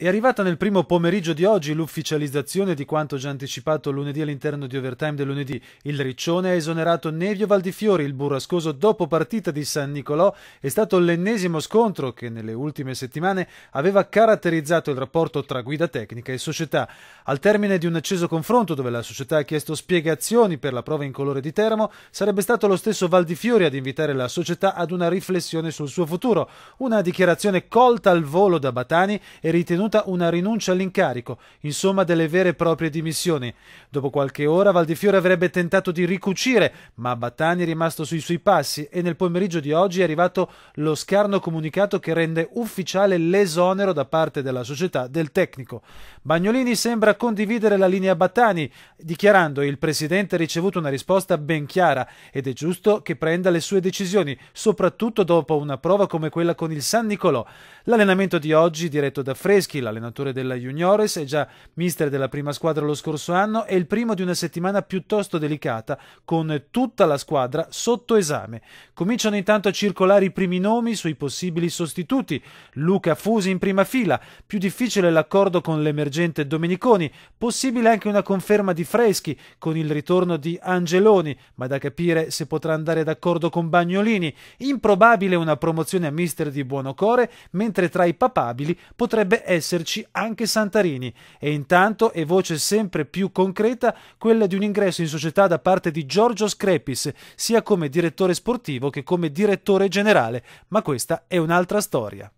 È arrivata nel primo pomeriggio di oggi l'ufficializzazione di quanto già anticipato lunedì all'interno di Overtime del lunedì. Il Riccione ha esonerato Nevio Valdifiori, il burrascoso dopo partita di San Nicolò. È stato l'ennesimo scontro che nelle ultime settimane aveva caratterizzato il rapporto tra guida tecnica e società. Al termine di un acceso confronto dove la società ha chiesto spiegazioni per la prova in colore di Teramo, sarebbe stato lo stesso Valdifiori ad invitare la società ad una riflessione sul suo futuro. Una dichiarazione colta al volo da Batani e ritenuta avvenuta una rinuncia all'incarico, insomma delle vere e proprie dimissioni. Dopo qualche ora Valdifiore avrebbe tentato di ricucire, ma Battani è rimasto sui suoi passi e nel pomeriggio di oggi è arrivato lo scarno comunicato che rende ufficiale l'esonero da parte della società del tecnico. Bagnolini sembra condividere la linea Battani, dichiarando il presidente ha ricevuto una risposta ben chiara ed è giusto che prenda le sue decisioni, soprattutto dopo una prova come quella con il San Nicolò. L'allenamento di oggi, diretto da Freschi, Spalletti, l'allenatore della Juniores, è già mister della prima squadra lo scorso anno è il primo di una settimana piuttosto delicata con tutta la squadra sotto esame. Cominciano intanto a circolare i primi nomi sui possibili sostituti. Luca Fusi in prima fila, più difficile l'accordo con l'emergente Domeniconi, possibile anche una conferma di Freschi con il ritorno di Angeloni, ma da capire se potrà andare d'accordo con Bagnolini. Improbabile una promozione a mister di Buonocore, mentre tra i papabili potrebbe essere esserci anche Santarini e intanto è voce sempre più concreta quella di un ingresso in società da parte di Giorgio Screpis, sia come direttore sportivo che come direttore generale, ma questa è un'altra storia.